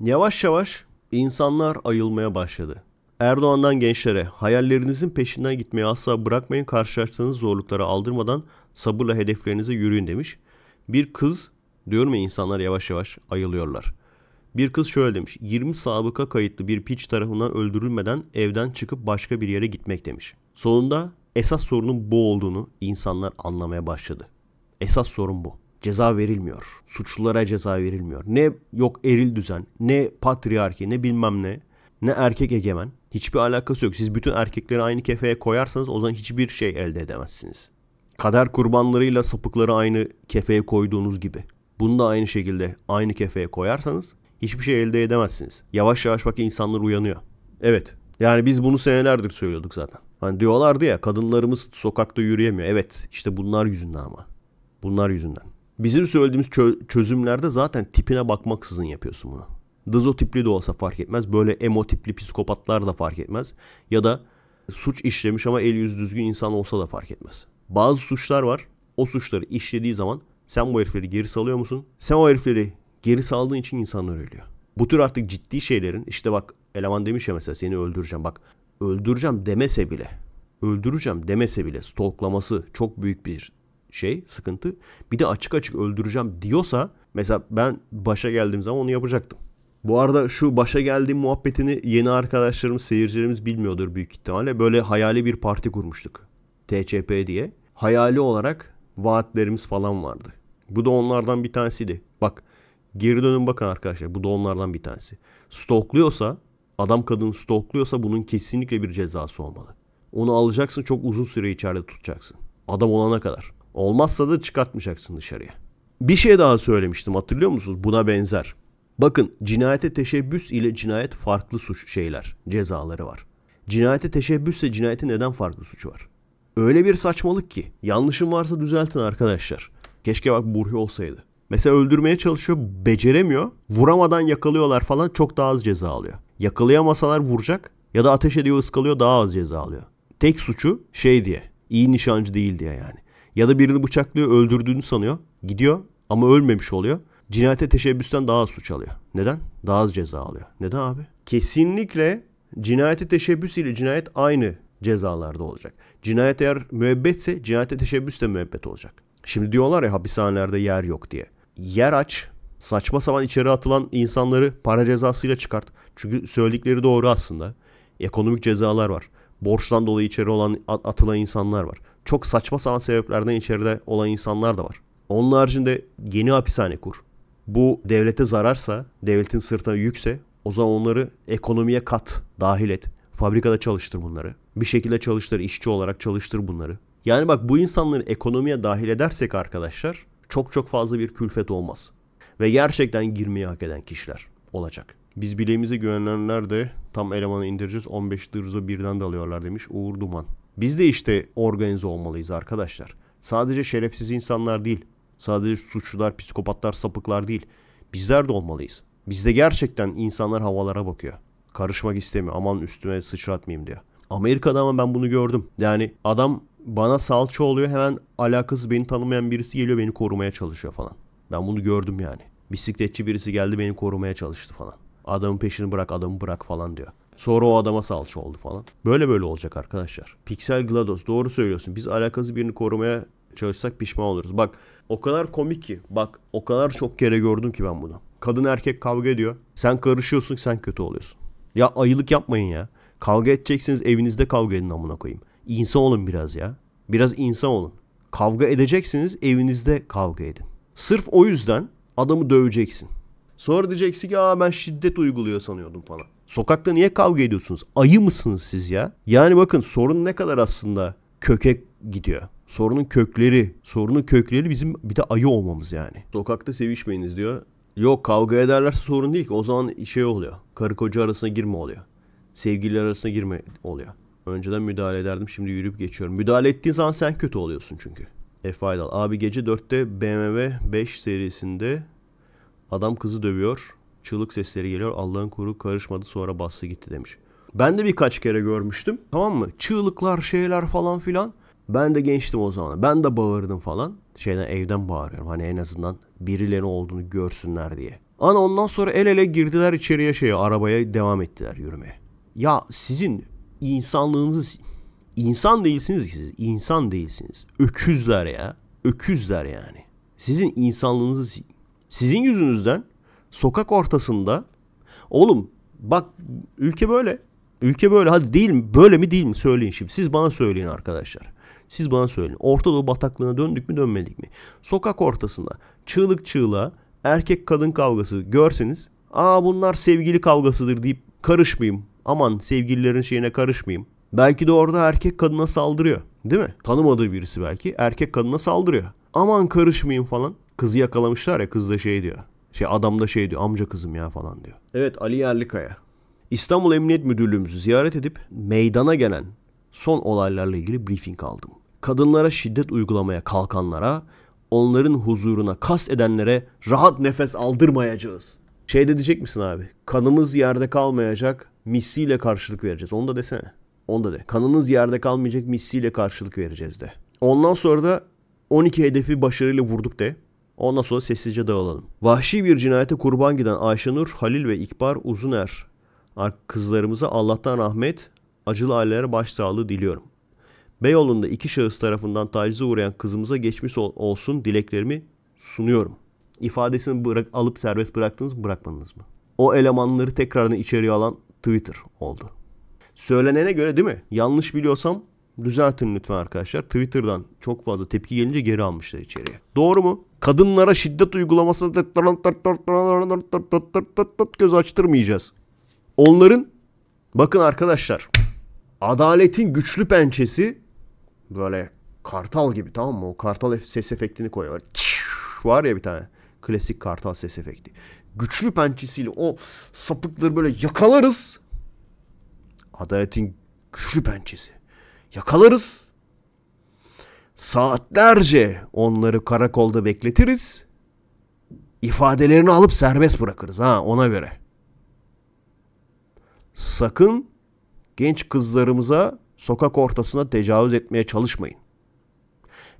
Yavaş yavaş insanlar ayılmaya başladı. Erdoğan'dan gençlere hayallerinizin peşinden gitmeyi asla bırakmayın karşılaştığınız zorluklara aldırmadan sabırla hedeflerinize yürüyün demiş. Bir kız diyorum ya insanlar yavaş yavaş ayılıyorlar. Bir kız şöyle demiş 20 sabıka kayıtlı bir piç tarafından öldürülmeden evden çıkıp başka bir yere gitmek demiş. Sonunda esas sorunun bu olduğunu insanlar anlamaya başladı. Esas sorun bu ceza verilmiyor. Suçlulara ceza verilmiyor. Ne yok eril düzen, ne patriarki, ne bilmem ne, ne erkek egemen. Hiçbir alakası yok. Siz bütün erkekleri aynı kefeye koyarsanız o zaman hiçbir şey elde edemezsiniz. Kader kurbanlarıyla sapıkları aynı kefeye koyduğunuz gibi. Bunu da aynı şekilde aynı kefeye koyarsanız hiçbir şey elde edemezsiniz. Yavaş yavaş bak insanlar uyanıyor. Evet. Yani biz bunu senelerdir söylüyorduk zaten. Hani diyorlardı ya kadınlarımız sokakta yürüyemiyor. Evet işte bunlar yüzünden ama. Bunlar yüzünden. Bizim söylediğimiz çözümlerde zaten tipine bakmaksızın yapıyorsun bunu. Dızo de olsa fark etmez. Böyle emotipli psikopatlar da fark etmez. Ya da suç işlemiş ama el yüz düzgün insan olsa da fark etmez. Bazı suçlar var. O suçları işlediği zaman sen bu herifleri geri salıyor musun? Sen o herifleri geri saldığın için insanlar ölüyor. Bu tür artık ciddi şeylerin işte bak eleman demiş ya mesela seni öldüreceğim bak öldüreceğim demese bile öldüreceğim demese bile stalklaması çok büyük bir şey sıkıntı. Bir de açık açık öldüreceğim diyorsa mesela ben başa geldiğim zaman onu yapacaktım. Bu arada şu başa geldiğim muhabbetini yeni arkadaşlarımız, seyircilerimiz bilmiyordur büyük ihtimalle. Böyle hayali bir parti kurmuştuk. TCP diye. Hayali olarak vaatlerimiz falan vardı. Bu da onlardan bir tanesiydi. Bak geri dönün bakın arkadaşlar. Bu da onlardan bir tanesi. Stokluyorsa adam kadını stokluyorsa bunun kesinlikle bir cezası olmalı. Onu alacaksın çok uzun süre içeride tutacaksın. Adam olana kadar. Olmazsa da çıkartmayacaksın dışarıya. Bir şey daha söylemiştim hatırlıyor musunuz? Buna benzer. Bakın cinayete teşebbüs ile cinayet farklı suç şeyler, cezaları var. Cinayete teşebbüsse cinayetin neden farklı suçu var? Öyle bir saçmalık ki. Yanlışım varsa düzeltin arkadaşlar. Keşke bak Burhi olsaydı. Mesela öldürmeye çalışıyor, beceremiyor. Vuramadan yakalıyorlar falan çok daha az ceza alıyor. Yakalayamasalar vuracak ya da ateş ediyor ıskalıyor daha az ceza alıyor. Tek suçu şey diye, iyi nişancı değil diye yani. Ya da birini bıçaklıyor öldürdüğünü sanıyor. Gidiyor ama ölmemiş oluyor. Cinayete teşebbüsten daha az suç alıyor. Neden? Daha az ceza alıyor. Neden abi? Kesinlikle cinayete teşebbüs ile cinayet aynı cezalarda olacak. Cinayet eğer müebbetse cinayete teşebbüs de müebbet olacak. Şimdi diyorlar ya hapishanelerde yer yok diye. Yer aç, saçma sapan içeri atılan insanları para cezasıyla çıkart. Çünkü söyledikleri doğru aslında. Ekonomik cezalar var. Borçtan dolayı içeri olan atılan insanlar var. Çok saçma sapan sebeplerden içeride olan insanlar da var. Onun haricinde yeni hapishane kur. Bu devlete zararsa, devletin sırtına yükse o zaman onları ekonomiye kat, dahil et. Fabrikada çalıştır bunları. Bir şekilde çalıştır, işçi olarak çalıştır bunları. Yani bak bu insanları ekonomiye dahil edersek arkadaşlar çok çok fazla bir külfet olmaz. Ve gerçekten girmeyi hak eden kişiler olacak. Biz bileğimize güvenenler de tam elemanı indireceğiz. 15 dırzo birden de alıyorlar demiş Uğur Duman. Biz de işte organize olmalıyız arkadaşlar. Sadece şerefsiz insanlar değil. Sadece suçlular, psikopatlar, sapıklar değil. Bizler de olmalıyız. Bizde gerçekten insanlar havalara bakıyor. Karışmak istemiyor. Aman üstüme sıçratmayayım diyor. Amerika'da ama ben bunu gördüm. Yani adam bana salça oluyor hemen alakasız beni tanımayan birisi geliyor beni korumaya çalışıyor falan. Ben bunu gördüm yani. Bisikletçi birisi geldi beni korumaya çalıştı falan. Adamın peşini bırak adamı bırak falan diyor. Sonra o adama salça oldu falan. Böyle böyle olacak arkadaşlar. Pixel GLaDOS doğru söylüyorsun. Biz alakası birini korumaya çalışsak pişman oluruz. Bak o kadar komik ki. Bak o kadar çok kere gördüm ki ben bunu. Kadın erkek kavga ediyor. Sen karışıyorsun sen kötü oluyorsun. Ya ayılık yapmayın ya. Kavga edeceksiniz evinizde kavga edin amına koyayım. İnsan olun biraz ya. Biraz insan olun. Kavga edeceksiniz evinizde kavga edin. Sırf o yüzden adamı döveceksin. Sonra diyeceksin ki aa ben şiddet uyguluyor sanıyordum falan. Sokakta niye kavga ediyorsunuz? Ayı mısınız siz ya? Yani bakın sorun ne kadar aslında köke gidiyor. Sorunun kökleri, sorunun kökleri bizim bir de ayı olmamız yani. Sokakta sevişmeyiniz diyor. Yok kavga ederlerse sorun değil ki. O zaman şey oluyor. Karı koca arasına girme oluyor. Sevgililer arasına girme oluyor. Önceden müdahale ederdim şimdi yürüyüp geçiyorum. Müdahale ettiğin zaman sen kötü oluyorsun çünkü. F Idol. Abi gece 4'te BMW 5 serisinde Adam kızı dövüyor. Çığlık sesleri geliyor. Allah'ın kuru karışmadı sonra bastı gitti demiş. Ben de birkaç kere görmüştüm. Tamam mı? Çığlıklar şeyler falan filan. Ben de gençtim o zaman. Ben de bağırdım falan. Şeyden evden bağırıyorum. Hani en azından birileri olduğunu görsünler diye. Ana ondan sonra el ele girdiler içeriye şeye arabaya devam ettiler yürümeye. Ya sizin insanlığınızı insan değilsiniz ki siz. İnsan değilsiniz. Öküzler ya. Öküzler yani. Sizin insanlığınızı sizin yüzünüzden sokak ortasında oğlum bak ülke böyle. Ülke böyle hadi değil mi? Böyle mi değil mi? Söyleyin şimdi. Siz bana söyleyin arkadaşlar. Siz bana söyleyin. Orta Doğu bataklığına döndük mü dönmedik mi? Sokak ortasında çığlık çığlığa erkek kadın kavgası görseniz aa bunlar sevgili kavgasıdır deyip karışmayayım. Aman sevgililerin şeyine karışmayayım. Belki de orada erkek kadına saldırıyor. Değil mi? Tanımadığı birisi belki erkek kadına saldırıyor. Aman karışmayayım falan. Kızı yakalamışlar ya kız da şey diyor. Şey adam da şey diyor amca kızım ya falan diyor. Evet Ali Yerlikaya. İstanbul Emniyet Müdürlüğümüzü ziyaret edip meydana gelen son olaylarla ilgili briefing aldım. Kadınlara şiddet uygulamaya kalkanlara, onların huzuruna kas edenlere rahat nefes aldırmayacağız. Şey de diyecek misin abi? Kanımız yerde kalmayacak, misliyle karşılık vereceğiz. Onu da desene. Onu da de. Kanınız yerde kalmayacak, misliyle karşılık vereceğiz de. Ondan sonra da 12 hedefi başarıyla vurduk de. Ondan sonra sessizce dağılalım. Vahşi bir cinayete kurban giden Ayşenur, Halil ve İkbar Uzuner kızlarımıza Allah'tan rahmet, acılı ailelere başsağlığı diliyorum. Beyoğlu'nda iki şahıs tarafından tacize uğrayan kızımıza geçmiş olsun dileklerimi sunuyorum. İfadesini bırak alıp serbest bıraktınız mı bırakmadınız mı? O elemanları tekrarını içeriye alan Twitter oldu. Söylenene göre değil mi? Yanlış biliyorsam Düzeltin lütfen arkadaşlar. Twitter'dan çok fazla tepki gelince geri almışlar içeriye. Doğru mu? Kadınlara şiddet uygulamasına göz açtırmayacağız. Onların bakın arkadaşlar adaletin güçlü pençesi böyle kartal gibi tamam mı? O kartal ses efektini koyuyor. Var ya bir tane klasik kartal ses efekti. Güçlü pençesiyle o sapıkları böyle yakalarız. Adaletin güçlü pençesi. Yakalarız. Saatlerce onları karakolda bekletiriz. İfadelerini alıp serbest bırakırız ha ona göre. Sakın genç kızlarımıza sokak ortasına tecavüz etmeye çalışmayın.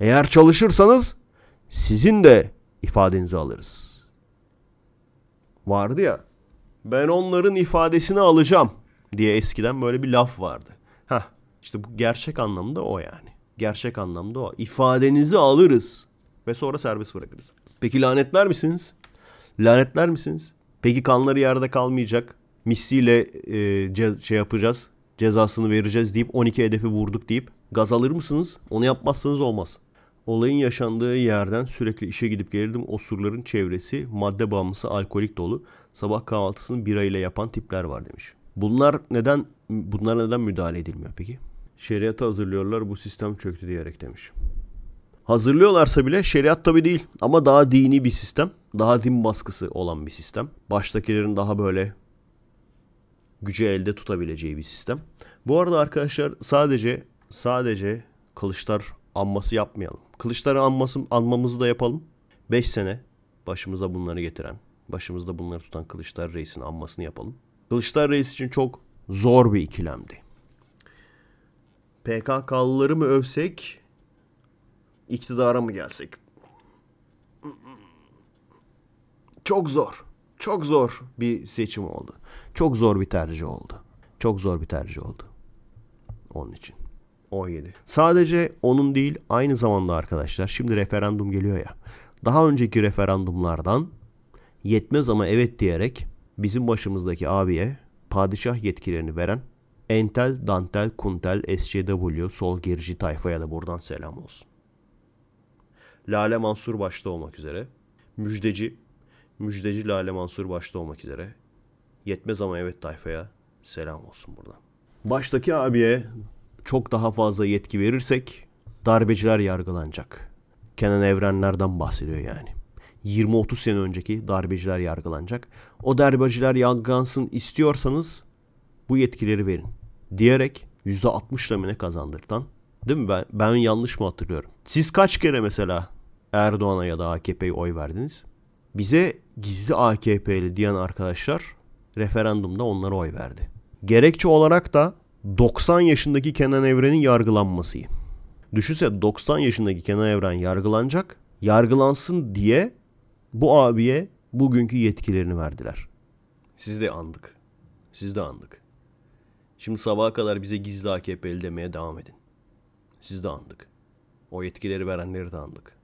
Eğer çalışırsanız sizin de ifadenizi alırız. Vardı ya ben onların ifadesini alacağım diye eskiden böyle bir laf vardı. Heh, işte bu gerçek anlamda o yani. Gerçek anlamda o. İfadenizi alırız ve sonra serbest bırakırız. Peki lanetler misiniz? Lanetler misiniz? Peki kanları yerde kalmayacak. Misliyle e, ce- şey yapacağız. Cezasını vereceğiz deyip 12 hedefi vurduk deyip gaz alır mısınız? Onu yapmazsanız olmaz. Olayın yaşandığı yerden sürekli işe gidip gelirdim. O surların çevresi madde bağımlısı alkolik dolu. Sabah kahvaltısını birayla yapan tipler var demiş. Bunlar neden bunlar neden müdahale edilmiyor peki? şeriatı hazırlıyorlar bu sistem çöktü diyerek demiş. Hazırlıyorlarsa bile şeriat tabi değil ama daha dini bir sistem. Daha din baskısı olan bir sistem. Baştakilerin daha böyle gücü elde tutabileceği bir sistem. Bu arada arkadaşlar sadece sadece Kılıçlar anması yapmayalım. Kılıçları anması, anmamızı da yapalım. 5 sene başımıza bunları getiren, başımızda bunları tutan Kılıçlar Reis'in anmasını yapalım. Kılıçlar Reis için çok zor bir ikilemdi. PKK'lıları mı övsek, iktidara mı gelsek? Çok zor. Çok zor bir seçim oldu. Çok zor bir tercih oldu. Çok zor bir tercih oldu. Onun için. 17. Sadece onun değil aynı zamanda arkadaşlar şimdi referandum geliyor ya. Daha önceki referandumlardan yetmez ama evet diyerek bizim başımızdaki abiye padişah yetkilerini veren Entel, Dantel, Kuntel, SCW, Sol Gerici Tayfa'ya da buradan selam olsun. Lale Mansur başta olmak üzere. Müjdeci, Müjdeci Lale Mansur başta olmak üzere. Yetmez ama evet Tayfa'ya selam olsun buradan. Baştaki abiye çok daha fazla yetki verirsek darbeciler yargılanacak. Kenan Evrenler'den bahsediyor yani. 20-30 sene önceki darbeciler yargılanacak. O darbeciler yargılansın istiyorsanız bu yetkileri verin diyerek %60'la mı ne kazandırtan değil mi ben, ben yanlış mı hatırlıyorum? Siz kaç kere mesela Erdoğan'a ya da AKP'ye oy verdiniz? Bize gizli AKP'li diyen arkadaşlar referandumda onlara oy verdi. Gerekçe olarak da 90 yaşındaki Kenan Evren'in yargılanmasıyı. Düşünse 90 yaşındaki Kenan Evren yargılanacak. Yargılansın diye bu abiye bugünkü yetkilerini verdiler. Siz de andık. Siz de andık. Şimdi sabaha kadar bize gizli AKP'li demeye devam edin. Siz de andık. O yetkileri verenleri de andık.